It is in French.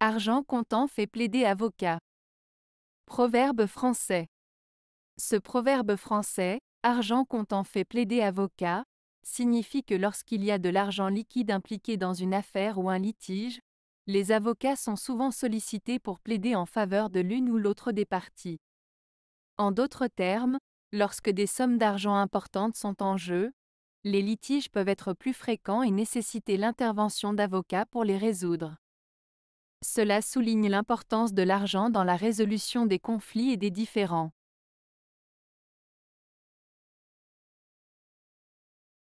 Argent comptant fait plaider avocat. Proverbe français. Ce proverbe français, argent comptant fait plaider avocat, signifie que lorsqu'il y a de l'argent liquide impliqué dans une affaire ou un litige, les avocats sont souvent sollicités pour plaider en faveur de l'une ou l'autre des parties. En d'autres termes, lorsque des sommes d'argent importantes sont en jeu, les litiges peuvent être plus fréquents et nécessiter l'intervention d'avocats pour les résoudre. Cela souligne l'importance de l'argent dans la résolution des conflits et des différends.